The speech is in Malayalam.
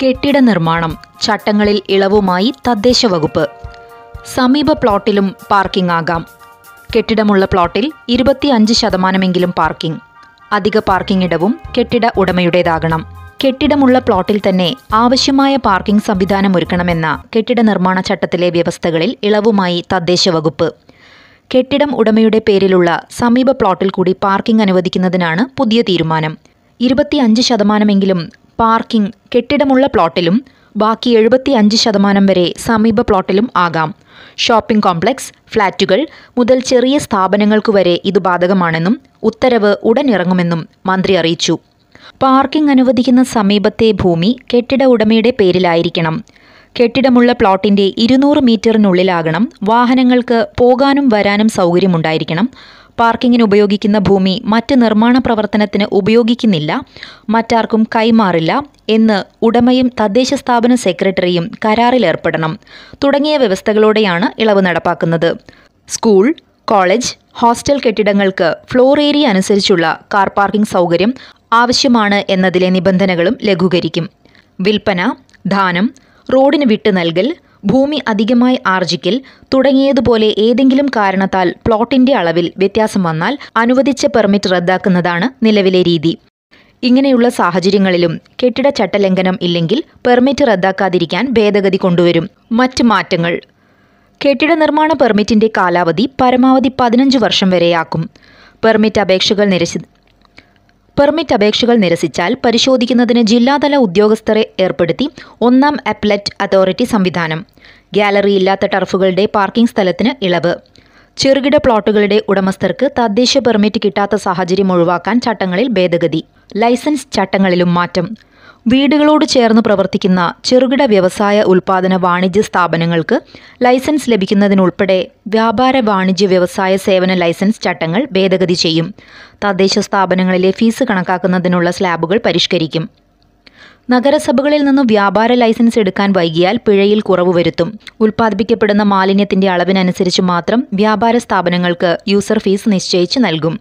കെട്ടിട നിർമ്മാണം ചട്ടങ്ങളിൽ ഇളവുമായി തദ്ദേശ വകുപ്പ് സമീപ പ്ലോട്ടിലും പാർക്കിംഗ് ആകാം കെട്ടിടമുള്ള പ്ലോട്ടിൽ ഇരുപത്തിയഞ്ച് ശതമാനമെങ്കിലും പാർക്കിംഗ് അധിക പാർക്കിംഗ് ഇടവും കെട്ടിട ഉടമയുടേതാകണം കെട്ടിടമുള്ള പ്ലോട്ടിൽ തന്നെ ആവശ്യമായ പാർക്കിംഗ് സംവിധാനം ഒരുക്കണമെന്ന കെട്ടിട നിർമ്മാണ ചട്ടത്തിലെ വ്യവസ്ഥകളിൽ ഇളവുമായി തദ്ദേശ വകുപ്പ് കെട്ടിടം ഉടമയുടെ പേരിലുള്ള സമീപ പ്ലോട്ടിൽ കൂടി പാർക്കിംഗ് അനുവദിക്കുന്നതിനാണ് പുതിയ തീരുമാനം ഇരുപത്തിയഞ്ച് ശതമാനമെങ്കിലും പാർക്കിംഗ് കെട്ടിടമുള്ള പ്ലോട്ടിലും ബാക്കി എഴുപത്തി അഞ്ച് ശതമാനം വരെ സമീപ പ്ലോട്ടിലും ആകാം ഷോപ്പിംഗ് കോംപ്ലക്സ് ഫ്ളാറ്റുകൾ മുതൽ ചെറിയ സ്ഥാപനങ്ങൾക്കു വരെ ഇത് ബാധകമാണെന്നും ഉത്തരവ് ഉടൻ ഇറങ്ങുമെന്നും മന്ത്രി അറിയിച്ചു പാർക്കിംഗ് അനുവദിക്കുന്ന സമീപത്തെ ഭൂമി കെട്ടിട ഉടമയുടെ പേരിലായിരിക്കണം കെട്ടിടമുള്ള പ്ലോട്ടിന്റെ ഇരുന്നൂറ് മീറ്ററിനുള്ളിലാകണം വാഹനങ്ങൾക്ക് പോകാനും വരാനും സൗകര്യമുണ്ടായിരിക്കണം പാർക്കിങ്ങിന് ഉപയോഗിക്കുന്ന ഭൂമി മറ്റ് നിർമ്മാണ പ്രവർത്തനത്തിന് ഉപയോഗിക്കുന്നില്ല മറ്റാർക്കും കൈമാറില്ല എന്ന് ഉടമയും തദ്ദേശ സ്ഥാപന സെക്രട്ടറിയും കരാറിലേർപ്പെടണം തുടങ്ങിയ വ്യവസ്ഥകളോടെയാണ് ഇളവ് നടപ്പാക്കുന്നത് സ്കൂൾ കോളേജ് ഹോസ്റ്റൽ കെട്ടിടങ്ങൾക്ക് ഫ്ലോർ ഏരിയ അനുസരിച്ചുള്ള കാർ പാർക്കിംഗ് സൗകര്യം ആവശ്യമാണ് എന്നതിലെ നിബന്ധനകളും ലഘൂകരിക്കും വിൽപ്പന ദാനം റോഡിന് വിട്ടു നൽകൽ ഭൂമി അധികമായി ആർജിക്കൽ തുടങ്ങിയതുപോലെ ഏതെങ്കിലും കാരണത്താൽ പ്ലോട്ടിന്റെ അളവിൽ വ്യത്യാസം വന്നാൽ അനുവദിച്ച പെർമിറ്റ് റദ്ദാക്കുന്നതാണ് നിലവിലെ രീതി ഇങ്ങനെയുള്ള സാഹചര്യങ്ങളിലും കെട്ടിട ചട്ടലംഘനം ഇല്ലെങ്കിൽ പെർമിറ്റ് റദ്ദാക്കാതിരിക്കാൻ ഭേദഗതി കൊണ്ടുവരും മറ്റ് മാറ്റങ്ങൾ കെട്ടിട നിർമ്മാണ പെർമിറ്റിന്റെ കാലാവധി പരമാവധി പതിനഞ്ച് വർഷം വരെയാക്കും പെർമിറ്റ് അപേക്ഷകൾ നിരസി പെർമിറ്റ് അപേക്ഷകൾ നിരസിച്ചാൽ പരിശോധിക്കുന്നതിന് ജില്ലാതല ഉദ്യോഗസ്ഥരെ ഏർപ്പെടുത്തി ഒന്നാം അപ്ലറ്റ് അതോറിറ്റി സംവിധാനം ഗ്യാലറി ടർഫുകളുടെ പാർക്കിംഗ് സ്ഥലത്തിന് ഇളവ് ചെറുകിട പ്ലോട്ടുകളുടെ ഉടമസ്ഥർക്ക് തദ്ദേശ പെർമിറ്റ് കിട്ടാത്ത സാഹചര്യം ഒഴിവാക്കാൻ ചട്ടങ്ങളിൽ ഭേദഗതി ലൈസൻസ് ചട്ടങ്ങളിലും മാറ്റം വീടുകളോട് ചേർന്ന് പ്രവർത്തിക്കുന്ന ചെറുകിട വ്യവസായ ഉൽപാദന വാണിജ്യ സ്ഥാപനങ്ങൾക്ക് ലൈസൻസ് ലഭിക്കുന്നതിനുൾപ്പെടെ വ്യാപാര വാണിജ്യ വ്യവസായ സേവന ലൈസൻസ് ചട്ടങ്ങൾ ഭേദഗതി ചെയ്യും തദ്ദേശ സ്ഥാപനങ്ങളിലെ ഫീസ് കണക്കാക്കുന്നതിനുള്ള സ്ലാബുകൾ പരിഷ്കരിക്കും നഗരസഭകളിൽ നിന്നും വ്യാപാര ലൈസൻസ് എടുക്കാൻ വൈകിയാൽ പിഴയിൽ കുറവ് വരുത്തും ഉൽപ്പാദിപ്പിക്കപ്പെടുന്ന മാലിന്യത്തിന്റെ അളവിനനുസരിച്ച് മാത്രം വ്യാപാര സ്ഥാപനങ്ങൾക്ക് യൂസർ ഫീസ് നിശ്ചയിച്ച് നൽകും